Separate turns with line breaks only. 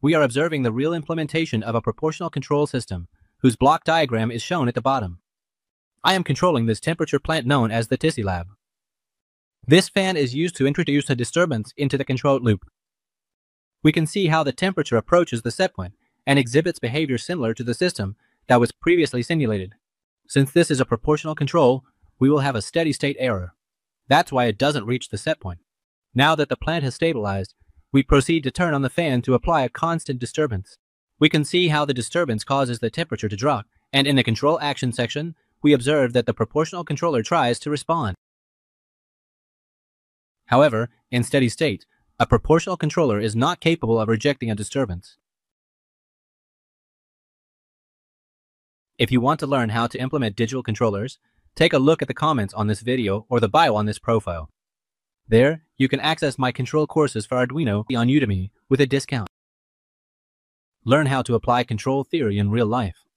we are observing the real implementation of a proportional control system, whose block diagram is shown at the bottom. I am controlling this temperature plant known as the Tissy Lab. This fan is used to introduce a disturbance into the control loop. We can see how the temperature approaches the set point and exhibits behavior similar to the system that was previously simulated. Since this is a proportional control, we will have a steady state error. That's why it doesn't reach the set point. Now that the plant has stabilized, we proceed to turn on the fan to apply a constant disturbance. We can see how the disturbance causes the temperature to drop, and in the control action section, we observe that the proportional controller tries to respond. However, in steady state, a proportional controller is not capable of rejecting a disturbance. If you want to learn how to implement digital controllers, take a look at the comments on this video or the bio on this profile. There, you can access my control courses for Arduino on Udemy with a discount. Learn how to apply control theory in real life.